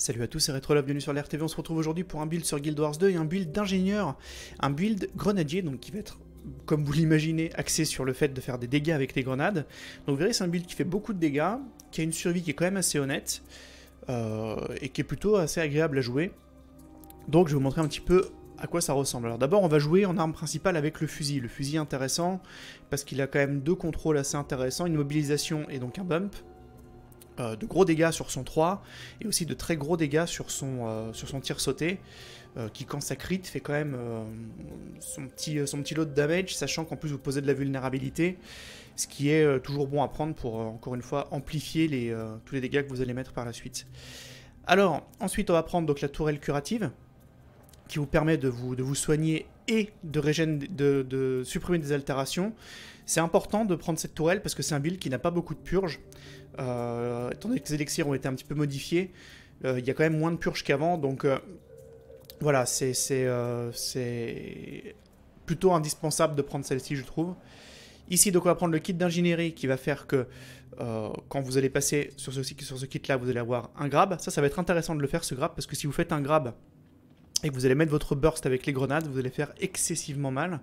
Salut à tous, c'est Retrolove, bienvenue sur l'RTV, on se retrouve aujourd'hui pour un build sur Guild Wars 2 et un build d'ingénieur, un build grenadier, donc qui va être, comme vous l'imaginez, axé sur le fait de faire des dégâts avec des grenades. Donc vous verrez, c'est un build qui fait beaucoup de dégâts, qui a une survie qui est quand même assez honnête, euh, et qui est plutôt assez agréable à jouer. Donc je vais vous montrer un petit peu à quoi ça ressemble. Alors d'abord, on va jouer en arme principale avec le fusil. Le fusil intéressant, parce qu'il a quand même deux contrôles assez intéressants, une mobilisation et donc un bump. Euh, de gros dégâts sur son 3 et aussi de très gros dégâts sur son, euh, sur son tir sauté euh, qui quand ça crit fait quand même son, petit, son petit lot de damage sachant qu'en plus vous posez de la vulnérabilité ce qui est toujours bon à prendre pour encore une fois amplifier les, tous les dégâts que vous allez mettre par la suite. Alors ensuite on va prendre donc la tourelle curative qui vous permet de vous, de vous soigner et de, de, de supprimer des altérations. C'est important de prendre cette tourelle parce que c'est un build qui n'a pas beaucoup de purge. Euh, étant donné que les élixirs ont été un petit peu modifiés, euh, il y a quand même moins de purges qu'avant, donc euh, voilà, c'est plutôt indispensable de prendre celle-ci, je trouve. Ici, donc, on va prendre le kit d'ingénierie qui va faire que quand vous allez passer sur ce, sur ce kit-là, vous allez avoir un grab. Ça, ça va être intéressant de le faire, ce grab, parce que si vous faites un grab et que vous allez mettre votre burst avec les grenades, vous allez faire excessivement mal.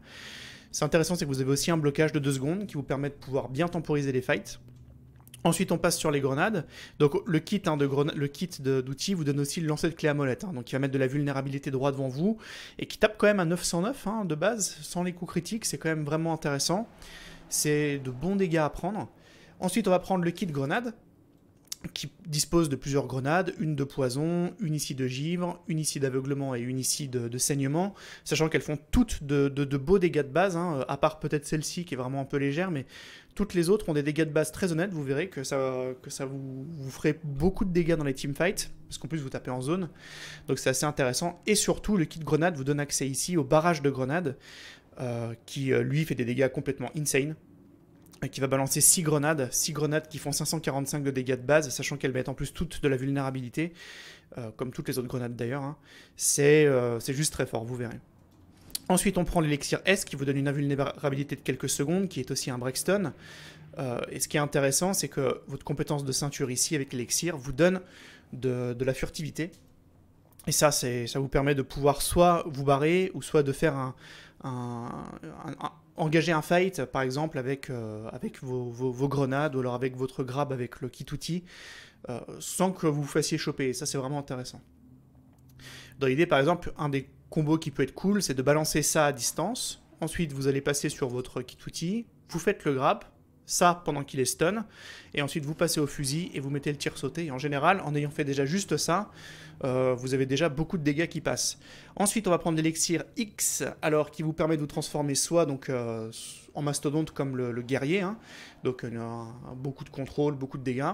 C'est intéressant, c'est que vous avez aussi un blocage de 2 secondes qui vous permet de pouvoir bien temporiser les fights. Ensuite, on passe sur les grenades. Donc, le kit, hein, de le kit d'outils vous donne aussi le lancer de clé à molette. Hein. donc, il va mettre de la vulnérabilité droit devant vous et qui tape quand même à 909 hein, de base, sans les coups critiques. C'est quand même vraiment intéressant. C'est de bons dégâts à prendre. Ensuite, on va prendre le kit grenade qui dispose de plusieurs grenades, une de poison, une ici de givre, une ici d'aveuglement et une ici de, saignement, sachant qu'elles font toutes de, beaux dégâts de base, hein, à part peut-être celle-ci qui est vraiment un peu légère, mais toutes les autres ont des dégâts de base très honnêtes, vous verrez que ça, vous, vous ferait beaucoup de dégâts dans les teamfights, parce qu'en plus vous tapez en zone, donc c'est assez intéressant, et surtout le kit grenade vous donne accès ici au barrage de grenades, euh, qui euh, lui fait des dégâts complètement insane, qui va balancer 6 grenades, 6 grenades qui font 545 de dégâts de base, sachant qu'elles mettent en plus toutes de la vulnérabilité, euh, comme toutes les autres grenades d'ailleurs. Hein. Euh, c'est juste très fort, vous verrez. Ensuite, on prend l'élixir S qui vous donne une invulnérabilité de quelques secondes, qui est aussi un Brexton. Euh, et ce qui est intéressant, c'est que votre compétence de ceinture ici avec l'élixir vous donne de, la furtivité. Et ça, ça vous permet de pouvoir soit vous barrer, ou soit de faire un engager un fight, par exemple, avec, euh, avec vos, grenades ou alors avec votre grab, avec le kit outil, euh, sans que vous vous fassiez choper. ça, c'est vraiment intéressant. Dans l'idée, par exemple, un des combos qui peut être cool, c'est de balancer ça à distance. Ensuite, vous allez passer sur votre kit outil, vous faites le grab, ça pendant qu'il est stun, et ensuite vous passez au fusil et vous mettez le tir sauté. Et en général, en ayant fait déjà juste ça, euh, vous avez déjà beaucoup de dégâts qui passent. Ensuite, on va prendre l'élixir X, alors qui vous permet de vous transformer soit donc euh, en mastodonte comme le, guerrier, hein, donc euh, beaucoup de contrôle, beaucoup de dégâts,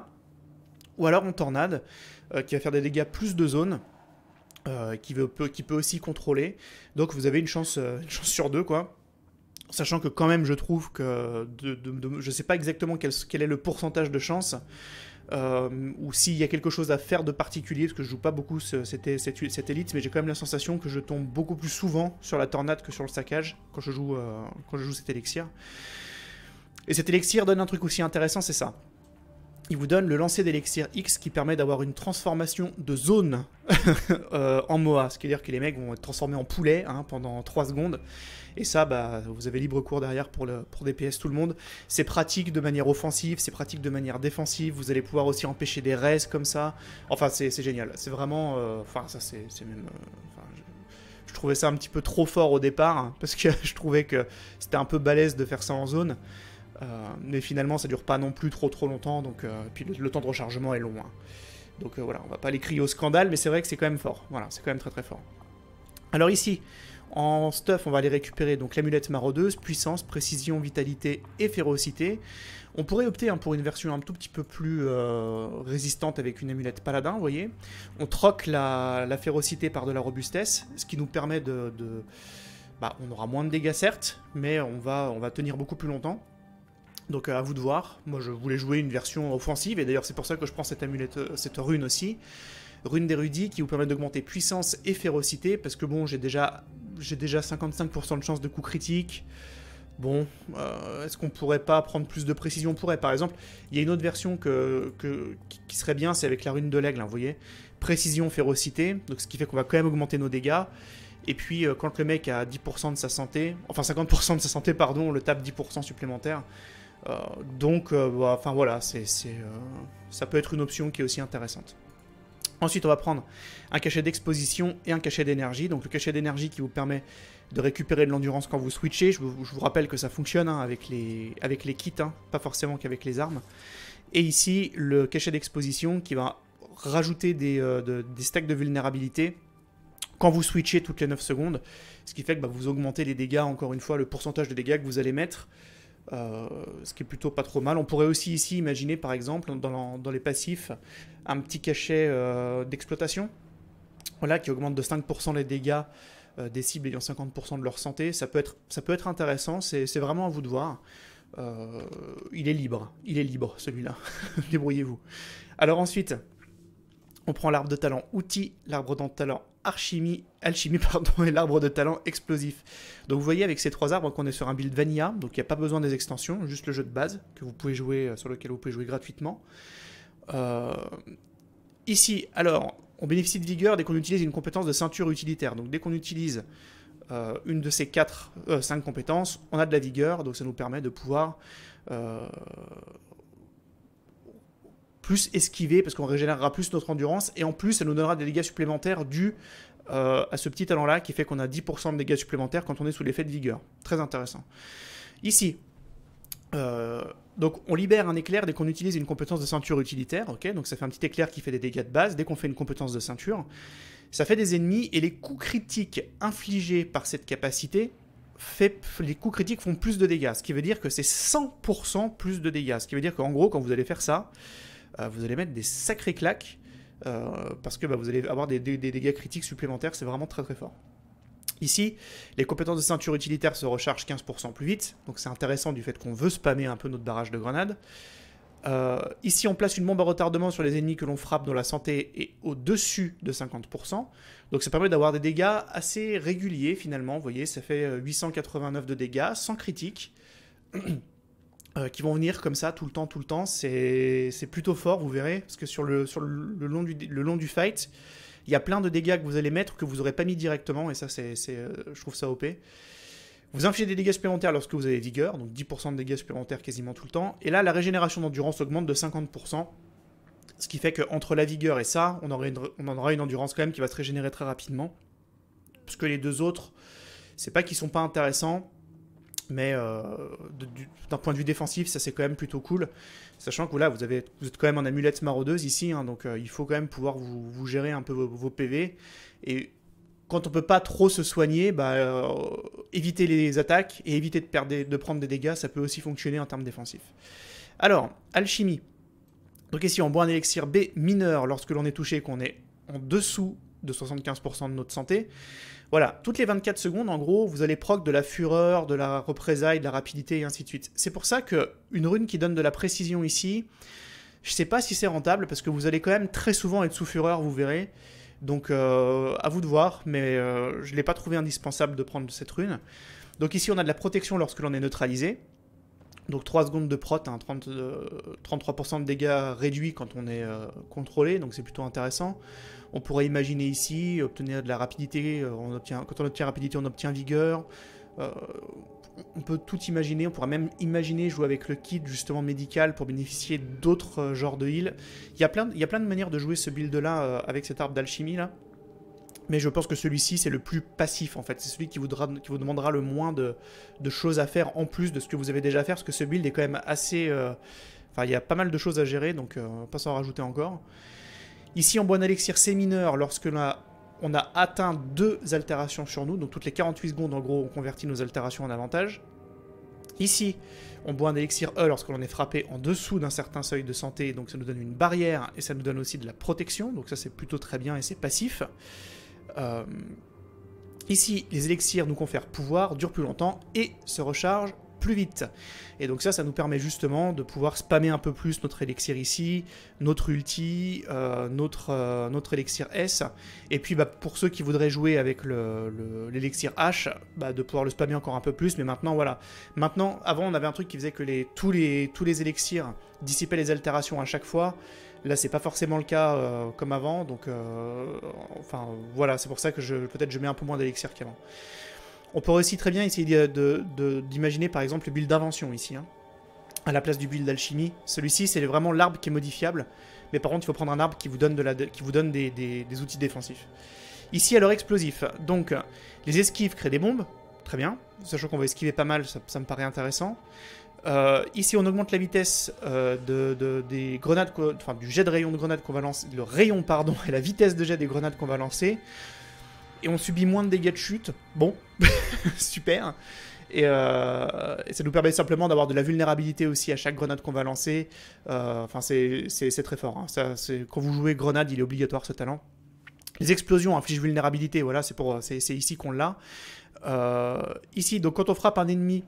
ou alors en tornade, qui va faire des dégâts plus de zone qui, peut, qui peut aussi contrôler. Donc vous avez une chance, une chance sur deux quoi Sachant que quand même, je trouve que je ne sais pas exactement quel, est le pourcentage de chance, euh, ou s'il y a quelque chose à faire de particulier, parce que je joue pas beaucoup ce, cette, élite, mais j'ai quand même la sensation que je tombe beaucoup plus souvent sur la tornade que sur le saccage quand je joue, euh, quand je joue cet élixir. Et cet élixir donne un truc aussi intéressant, c'est ça il vous donne le lancer d'Elixir X qui permet d'avoir une transformation de zone euh, en Moa. Ce qui veut dire que les mecs vont être transformés en poulet hein, pendant 3 secondes. Et ça, bah, vous avez libre cours derrière pour, le, DPS tout le monde. C'est pratique de manière offensive, c'est pratique de manière défensive. Vous allez pouvoir aussi empêcher des res comme ça. Enfin, c'est génial. C'est vraiment. Euh, enfin, ça, c'est même. Euh, je trouvais ça un petit peu trop fort au départ, hein, parce que je trouvais que c'était un peu balèze de faire ça en zone. Euh, mais finalement, ça dure pas non plus trop trop longtemps, donc euh, puis le, temps de rechargement est long. Hein. Donc euh, voilà, on va pas les crier au scandale, mais c'est vrai que c'est quand même fort. Voilà, c'est quand même très très fort. Alors ici, en stuff, on va aller récupérer donc l'amulette maraudeuse, puissance, précision, vitalité et férocité. On pourrait opter hein, pour une version un tout petit peu plus résistante avec une amulette paladin, vous voyez. On troque la, férocité par de la robustesse, ce qui nous permet de... Bah, on aura moins de dégâts certes, mais on va, on va tenir beaucoup plus longtemps. Donc euh, à vous de voir. Moi je voulais jouer une version offensive et d'ailleurs c'est pour ça que je prends cette amulette, euh, cette rune aussi. Rune d'érudit qui vous permet d'augmenter puissance et férocité parce que bon j'ai déjà j'ai déjà 55% de chance de coup critique. Bon, euh, est-ce qu'on pourrait pas prendre plus de précision On pourrait, par exemple, il y a une autre version que, qui serait bien, c'est avec la rune de l'aigle, hein, vous voyez. Précision, férocité, donc ce qui fait qu'on va quand même augmenter nos dégâts. Et puis, quand le mec a 10% de sa santé, enfin 50% de sa santé, pardon, on le tape 10% supplémentaire. Euh, donc, euh, bah, enfin voilà, c'est, euh, ça peut être une option qui est aussi intéressante. Ensuite, on va prendre un cachet d'exposition et un cachet d'énergie. Donc le cachet d'énergie qui vous permet de récupérer de l'endurance quand vous switchez. Je vous, rappelle que ça fonctionne hein, avec, les, avec les kits, hein, pas forcément qu'avec les armes. Et ici, le cachet d'exposition qui va rajouter des, stacks de vulnérabilité quand vous switchez toutes les 9 secondes. Ce qui fait que bah, vous augmentez les dégâts, encore une fois, le pourcentage de dégâts que vous allez mettre. Euh, ce qui est plutôt pas trop mal. On pourrait aussi ici imaginer, par exemple, dans, les passifs, un petit cachet euh, d'exploitation voilà, qui augmente de 5% les dégâts euh, des cibles ayant 50% de leur santé. Ça peut être, ça peut être intéressant, c'est vraiment à vous de voir. il est libre, il est libre celui-là. Débrouillez-vous. Alors ensuite, on prend l'arbre de talent outil, l'arbre de talent archimie, alchimie pardon, et l'arbre de talent explosif. Donc vous voyez avec ces trois arbres qu'on est sur un build vanilla, donc il n'y a pas besoin des extensions, juste le jeu de base que vous pouvez jouer, euh, sur lequel vous pouvez jouer gratuitement. Euh, ici, alors, on bénéficie de vigueur dès qu'on utilise une compétence de ceinture utilitaire. Donc dès qu'on utilise euh, une de ces quatre, cinq compétences, on a de la vigueur, donc ça nous permet de pouvoir plus esquiver, parce qu'on régénérera plus notre endurance, et en plus, ça nous donnera des dégâts supplémentaires dus euh, à ce petit talent-là, qui fait qu'on a 10% de dégâts supplémentaires quand on est sous l'effet de vigueur. Très intéressant. Ici, euh, donc on libère un éclair dès qu'on utilise une compétence de ceinture utilitaire, ok Donc ça fait un petit éclair qui fait des dégâts de base dès qu'on fait une compétence de ceinture. Ça fait des ennemis et les coups critiques infligés par cette capacité, fait, les coups critiques font plus de dégâts, ce qui veut dire que c'est 100% plus de dégâts, ce qui veut dire qu'en gros quand vous allez faire ça, euh, vous allez mettre des sacrés claques euh, parce que bah, vous allez avoir des, dégâts critiques supplémentaires, c'est vraiment très très fort. Ici, les compétences de ceinture utilitaire se rechargent 15% plus vite, donc c'est intéressant du fait qu'on veut spammer un peu notre barrage de grenades. Euh, ici, on place une bombe à retardement sur les ennemis que l'on frappe dont la santé est au-dessus de 50%, donc ça permet d'avoir des dégâts assez réguliers finalement, vous voyez, ça fait 889 de dégâts, sans critique. Euh, qui vont venir comme ça tout le temps, tout le temps. C'est plutôt fort, vous verrez, parce que sur le, sur le, long, du, le long du fight, il y a plein de dégâts que vous allez mettre que vous n'aurez pas mis directement, et ça, c'est, euh, je trouve ça OP. Vous infligez des dégâts supplémentaires lorsque vous avez vigueur, donc 10% de dégâts supplémentaires quasiment tout le temps. Et là, la régénération d'endurance augmente de 50%, ce qui fait qu'entre la vigueur et ça, on, on aura une endurance quand même qui va se régénérer très rapidement. Parce que les deux autres, c'est pas qu'ils sont pas intéressants, mais euh, d'un point de vue défensif, ça c'est quand même plutôt cool. Sachant que là, vous, êtes quand même en amulette maraudeuse ici, hein, donc euh, il faut quand même pouvoir vous, gérer un peu vos, PV. Et quand on peut pas trop se soigner, bah, euh, éviter les attaques et éviter de, perdre de prendre des dégâts, ça peut aussi fonctionner en termes défensifs. Alors, alchimie. Donc ici, on boit un élixir B mineur lorsque l'on est touché, qu'on est en dessous de 75% de notre santé. Voilà, toutes les 24 secondes, en gros, vous allez proc de la fureur, de la représailles, de la rapidité et ainsi de suite. C'est pour ça que une rune qui donne de la précision ici, je ne sais pas si c'est rentable parce que vous allez quand même très souvent être sous fureur, vous verrez. Donc euh, à vous de voir, mais euh, je ne l'ai pas trouvé indispensable de prendre cette rune. Donc ici on a de la protection lorsque l'on est neutralisé. Donc 3 secondes de prot, 33% hein, euh, de dégâts réduits quand on est contrôlé, donc c'est plutôt intéressant. On pourrait imaginer ici obtenir de la rapidité, euh, on obtient, quand on obtient rapidité, on obtient vigueur. Euh, on peut tout imaginer, on pourrait même imaginer jouer avec le kit justement médical pour bénéficier d'autres euh, genres de heal. Il y, a plein, il y a plein de manières de jouer ce build là avec cet arbre d'alchimie là. Mais je pense que celui-ci, c'est le plus passif en fait. C'est celui qui vous, demandera le moins de... choses à faire en plus de ce que vous avez déjà à faire. Parce que ce build est quand même assez. Enfin, il y a pas mal de choses à gérer, donc pas s'en rajouter encore. Ici, on boit un élixir, c'est mineur lorsque là on a atteint deux altérations sur nous, donc toutes les 48 secondes en gros on convertit nos altérations en avantage. Ici, on boit un élixir E lorsque l'on est frappé en dessous d'un certain seuil de santé, donc ça nous donne une barrière et ça nous donne aussi de la protection, donc ça c'est plutôt très bien et c'est passif. Euh, ici, les élixirs nous confèrent pouvoir, durent plus longtemps et se rechargent plus vite. Et donc ça, ça nous permet justement de pouvoir spammer un peu plus notre élixir ici, notre ulti, euh, notre, euh, notre élixir S, et puis bah, pour ceux qui voudraient jouer avec l'élixir H, bah, de pouvoir le spammer encore un peu plus, mais maintenant voilà. Maintenant, avant on avait un truc qui faisait que les, tous, les, tous les élixirs dissipaient les altérations à chaque fois, Là, c'est pas forcément le cas euh, comme avant, donc enfin voilà, c'est pour ça que je peut-être je mets un peu moins d'élixir qu'avant. On pourrait aussi très bien essayer d'imaginer par exemple le build d'invention ici, hein. à la place du build d'alchimie. Celui-ci, c'est vraiment l'arbre qui est modifiable, mais par contre, il faut prendre un arbre qui vous donne, des, outils défensifs. Ici, alors explosif. Donc, les esquives créent des bombes, très bien. Sachant qu'on va esquiver pas mal, ça, me paraît intéressant. Euh, ici, on augmente la vitesse euh, des grenades, enfin, du jet de rayon de grenade qu'on va lancer, le rayon pardon et la vitesse de jet des grenades qu'on va lancer et on subit moins de dégâts de chute. Bon, super. Euh, et, ça nous permet simplement d'avoir de la vulnérabilité aussi à chaque grenade qu'on va lancer. Euh, enfin, c'est très fort. Hein. Ça, quand vous jouez grenade, il est obligatoire ce talent. Les explosions infligent vulnérabilité, voilà, c'est ici qu'on l'a. Euh, ici, donc quand on frappe un ennemi,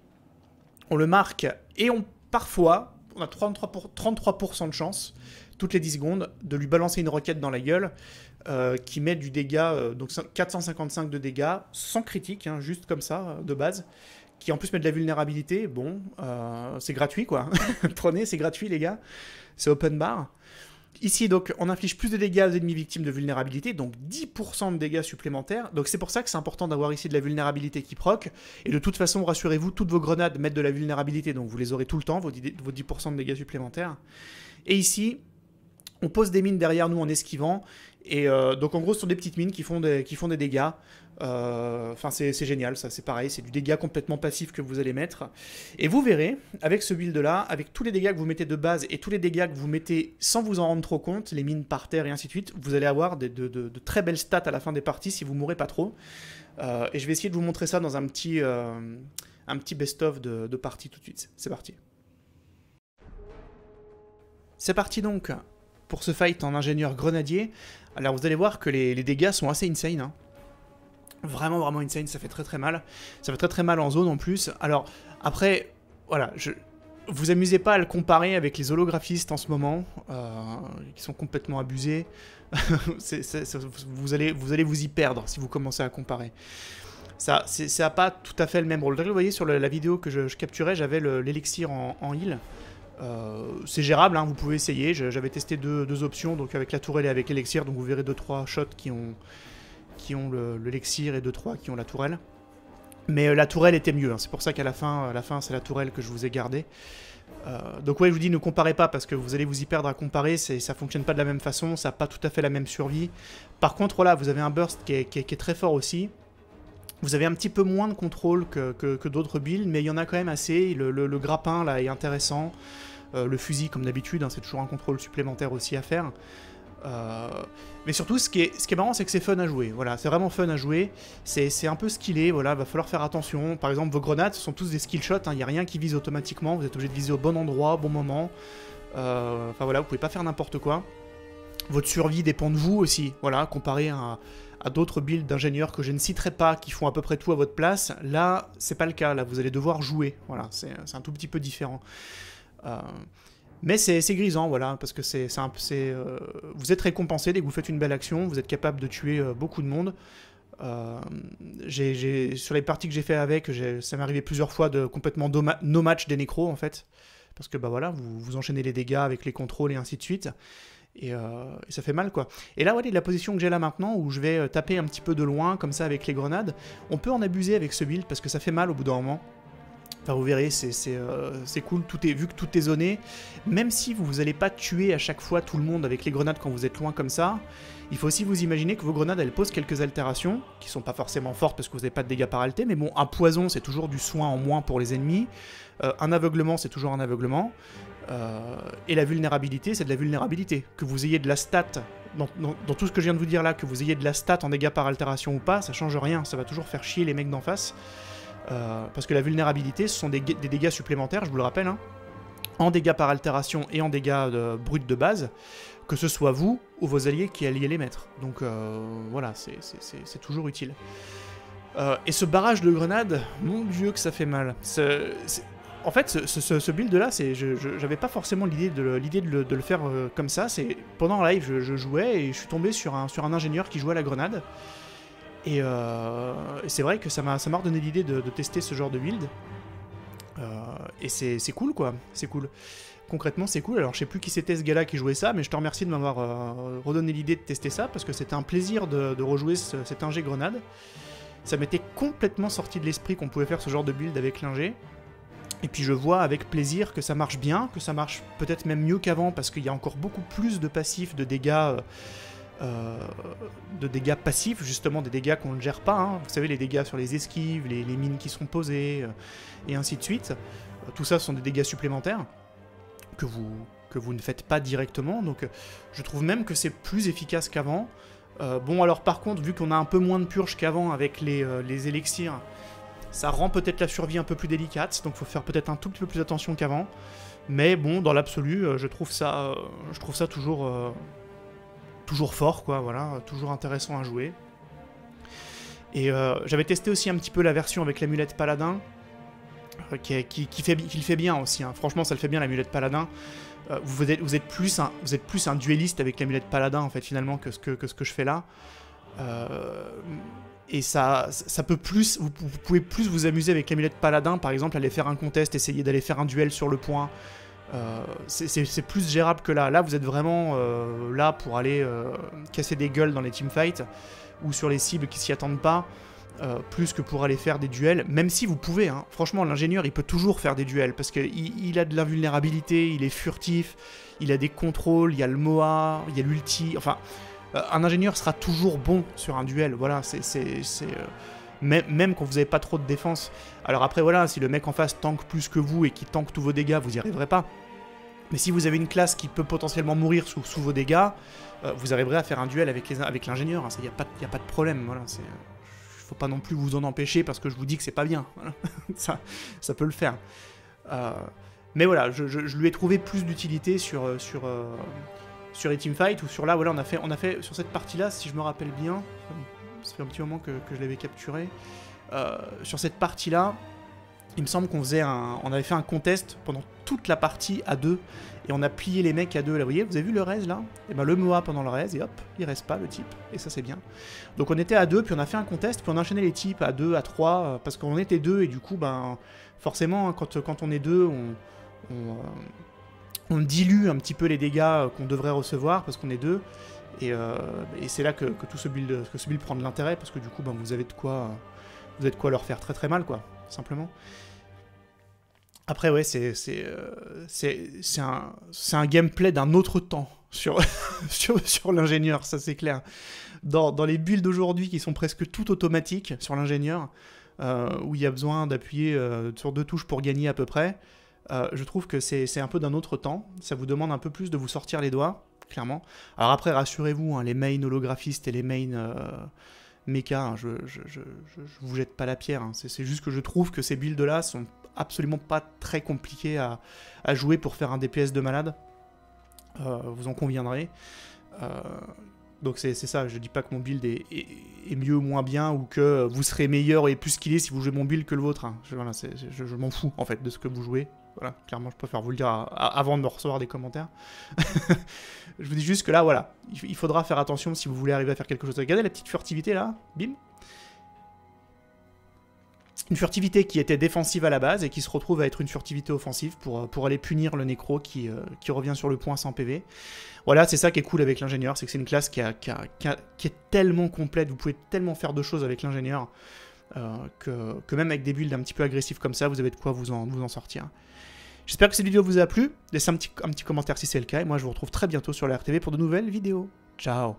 on le marque et on parfois, on a 33%, pour, 33 de chance toutes les 10 secondes, de lui balancer une roquette dans la gueule euh, qui met du dégât, euh, donc 455 de dégâts, sans critique, hein, juste comme ça, euh, de base, qui en plus met de la vulnérabilité. Bon, c'est gratuit quoi. Prenez, c'est gratuit les gars. C'est open bar. Ici, donc, on inflige plus de dégâts aux ennemis victimes de vulnérabilité, donc 10% de dégâts supplémentaires. Donc c'est pour ça que c'est important d'avoir ici de la vulnérabilité qui proc. Et de toute façon, rassurez-vous, toutes vos grenades mettent de la vulnérabilité, donc vous les aurez tout le temps, vos 10% de dégâts supplémentaires. Et ici, on pose des mines derrière nous en esquivant. Et euh, donc en gros, ce sont des petites mines qui font des, qui font des dégâts. Euh, enfin, c'est génial, ça, c'est pareil, c'est du dégât complètement passif que vous allez mettre. Et vous verrez, avec ce build-là, avec tous les dégâts que vous mettez de base et tous les dégâts que vous mettez sans vous en rendre trop compte, les mines par terre et ainsi de suite, vous allez avoir de, très belles stats à la fin des parties si vous mourrez pas trop. Euh, et je vais essayer de vous montrer ça dans un petit, petit best-of de, de partie tout de suite. C'est parti. C'est parti donc pour ce fight en ingénieur grenadier. Alors vous allez voir que les, dégâts sont assez insane. Hein. Vraiment, vraiment insane, ça fait très très mal. Ça fait très très mal en zone en plus. Alors après, voilà, je... Vous amusez pas à le comparer avec les holographistes en ce moment, euh, qui sont complètement abusés. vous, allez, vous allez vous y perdre si vous commencez à comparer ça ça pas tout à fait le même rôle. Vous voyez sur la vidéo que je, capturais, j'avais l'élixir en, en heal. Euh, c'est gérable, hein, vous pouvez essayer. J'avais testé deux, options, donc avec la tourelle et avec l'élixir, donc vous verrez 2-3 shots qui ont, qui ont le, et 2-3 qui ont la tourelle. Mais euh, la tourelle était mieux, hein. c'est pour ça qu'à la fin, à la fin c'est la tourelle que je vous ai gardée. Euh, donc oui, je vous dis ne comparez pas parce que vous allez vous y perdre à comparer, ça fonctionne pas de la même façon, ça n'a pas tout à fait la même survie. Par contre, voilà, vous avez un burst qui est très fort aussi, vous avez un petit peu moins de contrôle que, d'autres builds, mais il y en a quand même assez. Le, grappin là est intéressant. Euh, le fusil, comme d'habitude, hein, c'est toujours un contrôle supplémentaire aussi à faire. Euh, mais surtout, ce qui est, ce qui est marrant, c'est que c'est fun à jouer. Voilà, c'est vraiment fun à jouer. C'est un peu skillé. Voilà, va falloir faire attention. Par exemple, vos grenades, sont tous des skill shots. Il hein, n'y a rien qui vise automatiquement. Vous êtes obligé de viser au bon endroit, au bon moment. Euh, enfin voilà, vous pouvez pas faire n'importe quoi. Votre survie dépend de vous aussi. Voilà, comparé à, à d'autres builds d'ingénieurs que je ne citerai pas, qui font à peu près tout à votre place. Là, c'est pas le cas. Là, vous allez devoir jouer. Voilà, c'est euh, un tout petit peu différent. Euh, mais c'est grisant, voilà, parce que c'est c'est euh, vous êtes récompensé dès que vous faites une belle action, vous êtes capable de tuer beaucoup de monde. sur les parties que j'ai fait avec, ça m'est arrivé plusieurs fois de complètement no match des nécros en fait. Parce que bah voilà, vous, vous enchaînez les dégâts avec les contrôles et ainsi de suite. Euh, et, ça fait mal quoi. Et là, voilà, la position que j'ai là maintenant, où je vais euh, taper un petit peu de loin, comme ça avec les grenades, on peut en abuser avec ce build parce que ça fait mal au bout d'un moment. Enfin, vous verrez, c'est euh, cool, tout est, vu que tout est zoné. Même si vous n'allez pas tuer à chaque fois tout le monde avec les grenades quand vous êtes loin comme ça, il faut aussi vous imaginer que vos grenades, elles posent quelques altérations, qui sont pas forcément fortes parce que vous n'avez pas de dégâts par alté, mais bon, un poison, c'est toujours du soin en moins pour les ennemis. un aveuglement, c'est toujours un aveuglement. Euh, et la vulnérabilité, c'est de la vulnérabilité. Que vous ayez de la stat, dans, tout ce que je viens de vous dire là, que vous ayez de la stat en dégâts par altération ou pas, ça change rien, ça va toujours faire chier les mecs d'en face. Euh, parce que la vulnérabilité, ce sont des, dégâts supplémentaires, je vous le rappelle, hein. en dégâts par altération et en dégâts bruts de base, que ce soit vous ou vos alliés qui alliez les mettre. Donc euh, voilà, c'est toujours utile. et ce barrage de grenades, mon dieu que ça fait mal en fait, ce, build-là, je, j'avais pas forcément l'idée de, le, faire euh, comme ça. pendant le live, je, jouais et je suis tombé sur un, ingénieur qui jouait à la grenade. Et euh, c'est vrai que ça m'a, ça redonné l'idée de, tester ce genre de build. Euh, et c'est, cool, quoi. C'est cool. Concrètement, c'est cool. Alors, je sais plus qui c'était ce gars-là qui jouait ça, mais je te remercie de m'avoir redonné l'idée de tester ça parce que c'était un plaisir de, rejouer cet ingé grenade. Ça m'était complètement sorti de l'esprit qu'on pouvait faire ce genre de build avec l'ingé. Et puis je vois avec plaisir que ça marche bien, que ça marche peut-être même mieux qu'avant parce qu'il y a encore beaucoup plus de passifs, de dégâts. Euh, euh, de dégâts passifs, justement des dégâts qu'on ne gère pas. Hein. Vous savez, les dégâts sur les esquives, les, mines qui sont posées, euh, et ainsi de suite. tout ça sont des dégâts supplémentaires que vous, que vous ne faites pas directement. Donc je trouve même que c'est plus efficace qu'avant. bon, alors par contre, vu qu'on a un peu moins de purge qu'avant avec les, les élixirs, ça rend peut-être la survie un peu plus délicate, donc faut faire peut-être un tout petit peu plus attention qu'avant. Mais bon, dans l'absolu, euh, je trouve ça, euh, je trouve ça toujours, euh, toujours fort, quoi. Voilà, toujours intéressant à jouer. Et j'avais testé aussi un petit peu la version avec l'amulette paladin, qui, fait, le fait bien aussi. Hein. Franchement, ça le fait bien l'amulette paladin. vous, êtes, plus un, vous êtes plus un dueliste avec l'amulette paladin en fait finalement que ce que je fais là. Euh, et ça, ça peut plus, vous, pouvez plus vous amuser avec l'amulette paladin, par exemple, aller faire un contest, essayer d'aller faire un duel sur le point. Euh, c'est plus gérable que là. Là, vous êtes vraiment euh, là pour aller casser des gueules dans les teamfights ou sur les cibles qui s'y attendent pas, plus que pour aller faire des duels, même si vous pouvez. Hein. Franchement, l'ingénieur, il peut toujours faire des duels parce qu'il il a de l'invulnérabilité, il est furtif, il a des contrôles, il y a le MOA, il y a l'ulti, enfin... Euh, un ingénieur sera toujours bon sur un duel. Voilà, c'est euh, même, quand vous n'avez pas trop de défense. Alors après, voilà, si le mec en face tank plus que vous et qui tank tous vos dégâts, vous n'y arriverez pas. Mais si vous avez une classe qui peut potentiellement mourir sous, vos dégâts, euh, vous arriverez à faire un duel avec l'ingénieur. il hein. n'y a, pas, a pas de problème. Voilà, ne faut pas non plus vous en empêcher parce que je vous dis que c'est pas bien. ça, peut le faire. mais voilà, je, lui ai trouvé plus d'utilité sur, sur les teamfights ou sur là, voilà, on a fait, on a fait sur cette partie-là, si je me rappelle bien, ça fait un petit moment que, je l'avais capturé, euh, sur cette partie-là, il me semble qu'on faisait un, on avait fait un contest pendant toute la partie à deux et on a plié les mecs à deux. Là, vous voyez, vous avez vu le reste là Et eh ben le Moa pendant le reste et hop, il reste pas le type et ça c'est bien. Donc on était à deux puis on a fait un contest puis on a enchaîné les types à deux, à trois euh, parce qu'on était deux et du coup ben forcément hein, quand, quand on est deux on euh, on dilue un petit peu les dégâts euh, qu'on devrait recevoir parce qu'on est deux. Et, euh, c'est là que, tout ce build, que ce build prend de l'intérêt parce que du coup, ben, vous avez de quoi, euh, vous avez quoi leur faire très très mal, quoi, simplement. Après, ouais, c'est c'est un, c'est un gameplay d'un autre temps sur, sur, l'ingénieur, ça c'est clair. Dans, les builds d'aujourd'hui qui sont presque tout automatiques sur l'ingénieur, où il y a besoin d'appuyer sur deux touches pour gagner à peu près, euh, je trouve que c'est un peu d'un autre temps. Ça vous demande un peu plus de vous sortir les doigts, clairement. Alors après, rassurez-vous, hein, les main holographistes et les main euh, hein, je, je, vous jette pas la pierre. Hein. C'est juste que je trouve que ces builds-là sont absolument pas très compliqués à, jouer pour faire un DPS de malade. Euh, vous en conviendrez. Euh, donc c'est ça, je dis pas que mon build est, mieux ou moins bien, ou que vous serez meilleur et plus skillé si vous jouez mon build que le vôtre. Je, je m'en fous en fait de ce que vous jouez, voilà, clairement, je préfère vous le dire avant de me recevoir des commentaires. je vous dis juste que là, voilà, il faudra faire attention si vous voulez arriver à faire quelque chose. Regardez la petite furtivité là, bim. Une furtivité qui était défensive à la base et qui se retrouve à être une furtivité offensive pour, euh, pour aller punir le nécro qui, euh, revient sur le point sans PV. Voilà, c'est ça qui est cool avec l'ingénieur, c'est que c'est une classe qui, est tellement complète, vous pouvez tellement faire de choses avec l'ingénieur euh, que, même avec des builds un petit peu agressifs comme ça, vous avez de quoi vous vous en sortir. J'espère que cette vidéo vous a plu. Laissez un petit, commentaire si c'est le cas. Et moi, je vous retrouve très bientôt sur la RTV pour de nouvelles vidéos. Ciao